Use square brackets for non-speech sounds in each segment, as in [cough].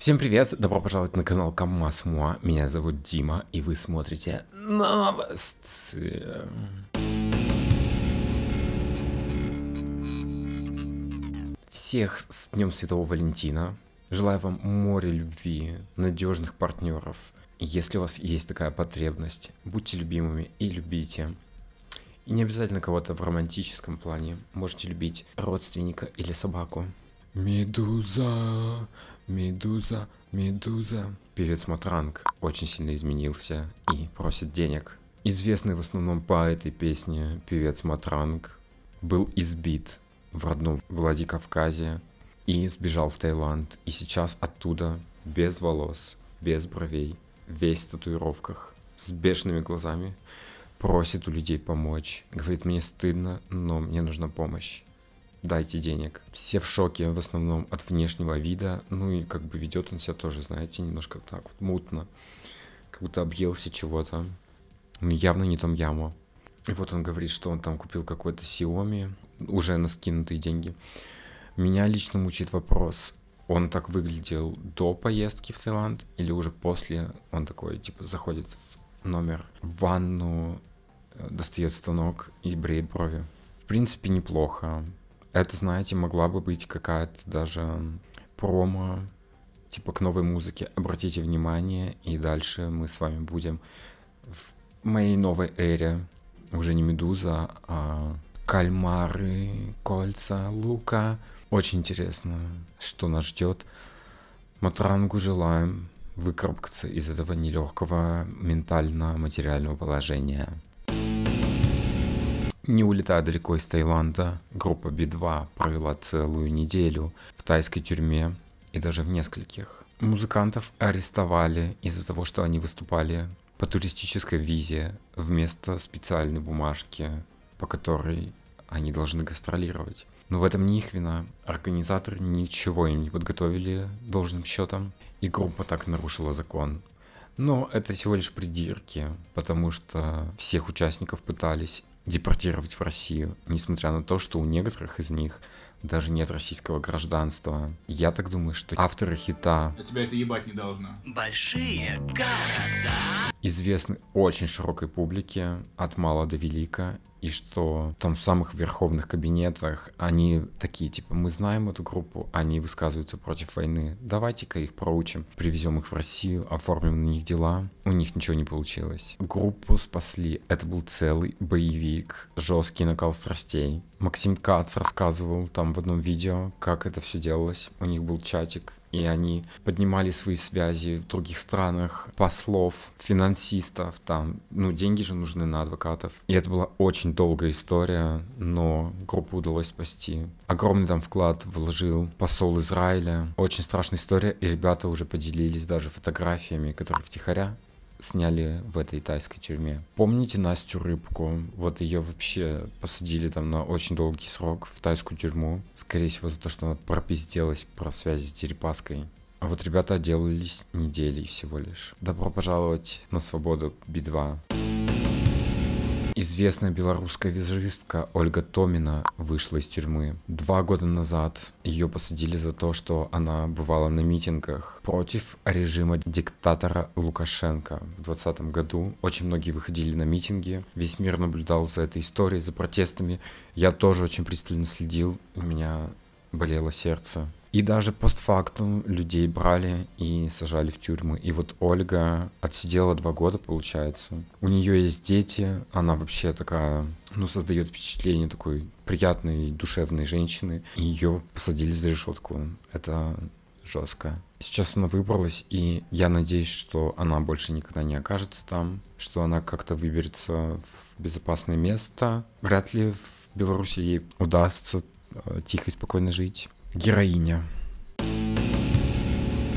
Всем привет, добро пожаловать на канал Камаз Муа, меня зовут Дима, и вы смотрите новости. Всех с Днем Святого Валентина, желаю вам море любви, надежных партнеров. Если у вас есть такая потребность, будьте любимыми и любите. И не обязательно кого-то в романтическом плане, можете любить родственника или собаку. Медуза, Медуза, медуза. Певец Матранг очень сильно изменился и просит денег. Известный в основном по этой песне певец Матранг был избит в родном Владикавказе и сбежал в Таиланд. И сейчас оттуда без волос, без бровей, весь в татуировках, с бешеными глазами просит у людей помочь. Говорит, мне стыдно, но мне нужна помощь дайте денег. Все в шоке в основном от внешнего вида, ну и как бы ведет он себя тоже, знаете, немножко так вот мутно, как будто объелся чего-то. Ну, явно не там яма. И вот он говорит, что он там купил какой-то Xiaomi, уже на скинутые деньги. Меня лично мучает вопрос, он так выглядел до поездки в Таиланд или уже после он такой, типа, заходит в номер, в ванну, э, достает станок и бреет брови. В принципе, неплохо. Это, знаете, могла бы быть какая-то даже промо, типа к новой музыке. Обратите внимание, и дальше мы с вами будем в моей новой эре. Уже не медуза, а кальмары, кольца, лука. Очень интересно, что нас ждет. Матрангу желаем выкарабкаться из этого нелегкого ментально-материального положения. Не улетая далеко из Таиланда, группа B2 провела целую неделю в тайской тюрьме и даже в нескольких. Музыкантов арестовали из-за того, что они выступали по туристической визе вместо специальной бумажки, по которой они должны гастролировать. Но в этом не их вина. Организаторы ничего им не подготовили должным счетом, и группа так нарушила закон. Но это всего лишь придирки, потому что всех участников пытались депортировать в Россию, несмотря на то, что у некоторых из них даже нет российского гражданства. Я так думаю, что авторы хита... А тебя это ебать не должно. Большие города. Известны очень широкой публике, от мала до велика, и что там в самых верховных кабинетах они такие, типа, мы знаем эту группу, они высказываются против войны, давайте-ка их проучим, привезем их в Россию, оформим на них дела. У них ничего не получилось. Группу спасли. Это был целый боевик, жесткий накал страстей. Максим Кац рассказывал там в одном видео, как это все делалось. У них был чатик, и они поднимали свои связи в других странах, послов, финансистов, там, ну, деньги же нужны на адвокатов. И это была очень долгая история, но группу удалось спасти. Огромный там вклад вложил посол Израиля. Очень страшная история, и ребята уже поделились даже фотографиями, которые втихаря сняли в этой тайской тюрьме. Помните Настю Рыбку? Вот ее вообще посадили там на очень долгий срок в тайскую тюрьму. Скорее всего за то, что она пропизделась про связи с Терепаской. А вот ребята отделались неделей всего лишь. Добро пожаловать на свободу Би-2. Известная белорусская визажистка Ольга Томина вышла из тюрьмы. Два года назад ее посадили за то, что она бывала на митингах против режима диктатора Лукашенко. В 2020 году очень многие выходили на митинги, весь мир наблюдал за этой историей, за протестами. Я тоже очень пристально следил, у меня болело сердце и даже постфактум людей брали и сажали в тюрьмы. И вот Ольга отсидела два года, получается. У нее есть дети, она вообще такая, ну, создает впечатление такой приятной, душевной женщины. И ее посадили за решетку. Это жестко. Сейчас она выбралась, и я надеюсь, что она больше никогда не окажется там, что она как-то выберется в безопасное место. Вряд ли в Беларуси ей удастся э, тихо и спокойно жить героиня.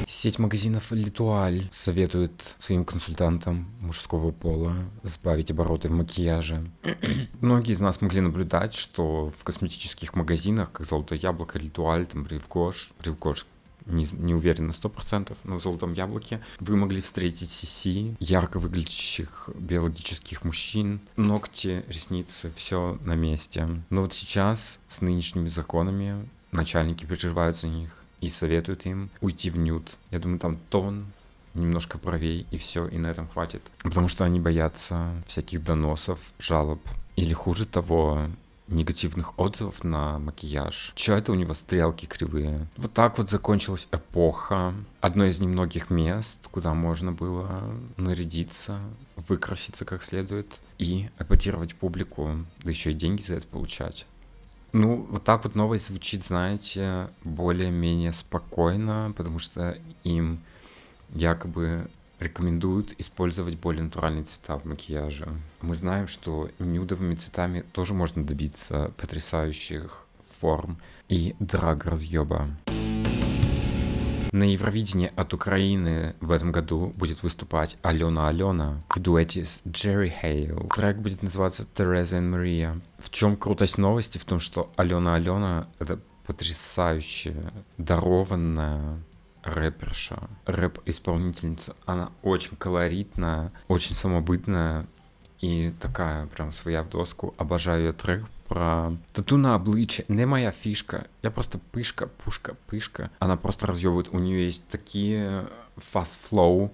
Сеть магазинов Литуаль советует своим консультантам мужского пола сбавить обороты в макияже. [clears throat] Многие из нас могли наблюдать, что в косметических магазинах, как Золотое Яблоко, Литуаль, там Ривкош, Ривгош не, не уверен на 100%, но в «Золотом яблоке» вы могли встретить сиси, ярко выглядящих биологических мужчин, ногти, ресницы, все на месте. Но вот сейчас с нынешними законами начальники переживают за них и советуют им уйти в нюд. Я думаю, там тон, немножко правей, и все, и на этом хватит. Потому что они боятся всяких доносов, жалоб, или хуже того, негативных отзывов на макияж. Чё это у него стрелки кривые? Вот так вот закончилась эпоха. Одно из немногих мест, куда можно было нарядиться, выкраситься как следует и эпатировать публику, да еще и деньги за это получать. Ну, вот так вот новость звучит, знаете, более-менее спокойно, потому что им якобы рекомендуют использовать более натуральные цвета в макияже. Мы знаем, что нюдовыми цветами тоже можно добиться потрясающих форм и драг-разъеба. На Евровидении от Украины в этом году будет выступать Алена Алена в дуэте с Джерри Хейл. Трек будет называться «Тереза и Мария». В чем крутость новости? В том, что Алена Алена — это потрясающая, дарованная рэперша, рэп-исполнительница. Она очень колоритная, очень самобытная и такая прям своя в доску. Обожаю ее трек, про а, тату на обличчя. Не моя фишка, Я просто пышка, пушка, пышка. Она просто разъебывает. У нее есть такие fast flow.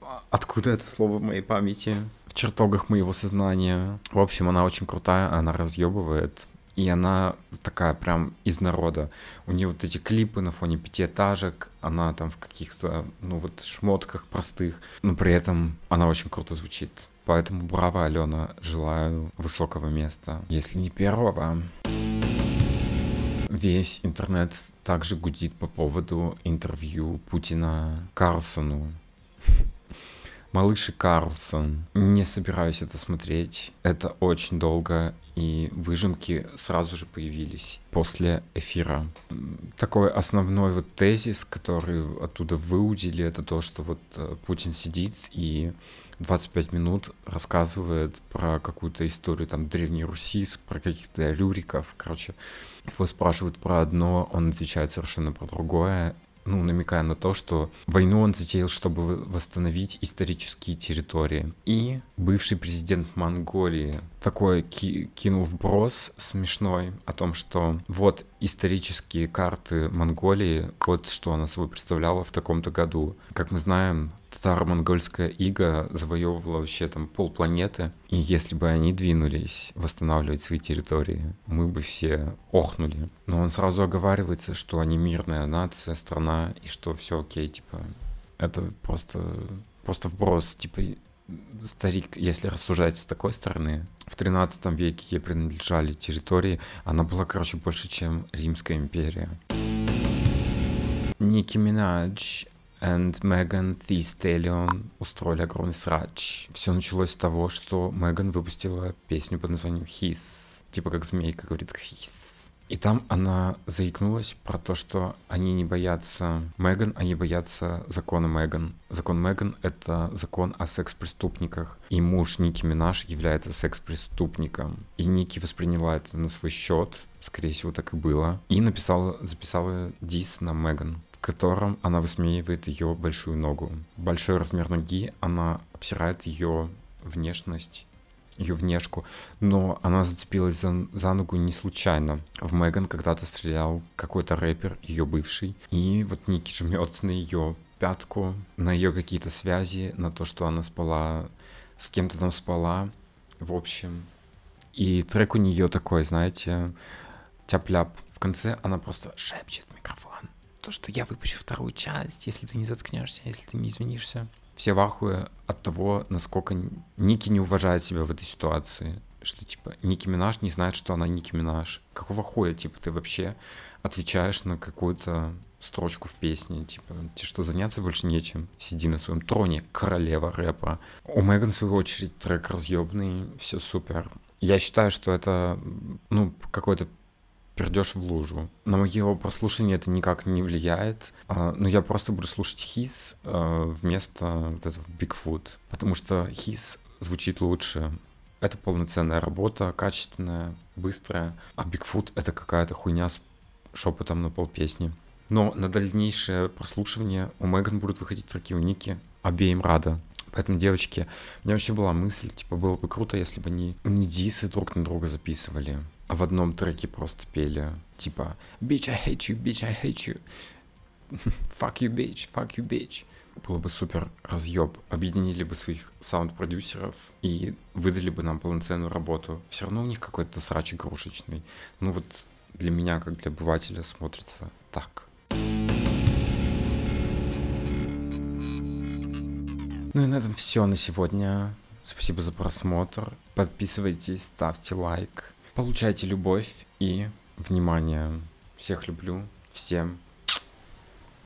А откуда это слово в моей памяти? В чертогах моего сознания. В общем, она очень крутая, она разъебывает. И она такая прям из народа. У нее вот эти клипы на фоне пятиэтажек, она там в каких-то, ну вот, шмотках простых, но ну, при этом она очень круто звучит. Поэтому браво, Алена, желаю высокого места, если не первого. Весь интернет также гудит по поводу интервью Путина Карлсону. Малыш и Карлсон. Не собираюсь это смотреть. Это очень долго, и выжимки сразу же появились после эфира. Такой основной вот тезис, который оттуда выудили, это то, что вот э, Путин сидит и 25 минут рассказывает про какую-то историю там Древней Руси, про каких-то люриков, короче. Его спрашивают про одно, он отвечает совершенно про другое, ну, намекая на то, что войну он затеял, чтобы восстановить исторические территории. И бывший президент Монголии такой ки- кинул вброс смешной о том, что вот исторические карты Монголии, вот что она собой представляла в таком-то году. Как мы знаем, Татаро-монгольская ига завоевывала вообще там полпланеты. И если бы они двинулись восстанавливать свои территории, мы бы все охнули. Но он сразу оговаривается, что они мирная нация, страна, и что все окей, типа, это просто, просто вброс, типа, старик, если рассуждать с такой стороны, в 13 веке ей принадлежали территории, она была, короче, больше, чем Римская империя. Ники Минадж and Меган Thee Stallion устроили огромный срач. Все началось с того, что Меган выпустила песню под названием His, типа как змейка говорит His. И там она заикнулась про то, что они не боятся Меган, они боятся закона Меган. Закон Меган — это закон о секс-преступниках. И муж Ники Минаж является секс-преступником. И Ники восприняла это на свой счет, скорее всего, так и было. И написала, записала дис на Меган котором она высмеивает ее большую ногу. Большой размер ноги, она обсирает ее внешность ее внешку, но она зацепилась за, за ногу не случайно. В Меган когда-то стрелял какой-то рэпер, ее бывший, и вот Ники жмет на ее пятку, на ее какие-то связи, на то, что она спала, с кем-то там спала, в общем. И трек у нее такой, знаете, тяп-ляп. В конце она просто шепчет микрофон то, что я выпущу вторую часть, если ты не заткнешься, если ты не извинишься. Все в ахуе от того, насколько Ники не уважает себя в этой ситуации. Что, типа, Ники Минаж не знает, что она Ники Минаж. Какого хуя, типа, ты вообще отвечаешь на какую-то строчку в песне, типа, тебе что, заняться больше нечем? Сиди на своем троне, королева рэпа. У Меган, в свою очередь, трек разъебный, все супер. Я считаю, что это, ну, какой-то Придешь в лужу. На мое прослушивание это никак не влияет. А, но ну, я просто буду слушать хис а, вместо вот этого Бигфут. Потому что хис звучит лучше. Это полноценная работа, качественная, быстрая. А Бигфут это какая-то хуйня с шепотом на пол песни. Но на дальнейшее прослушивание у Меган будут выходить треки уники. Обеим рада. Поэтому, девочки, у меня вообще была мысль, типа, было бы круто, если бы они не, не дисы друг на друга записывали в одном треке просто пели, типа «Bitch, I hate you, bitch, I hate you». [laughs] «Fuck you, bitch, fuck you, bitch». Было бы супер разъеб. Объединили бы своих саунд-продюсеров и выдали бы нам полноценную работу. Все равно у них какой-то срач игрушечный. Ну вот для меня, как для обывателя, смотрится так. Ну и на этом все на сегодня. Спасибо за просмотр. Подписывайтесь, ставьте лайк. Получайте любовь и внимание. Всех люблю. Всем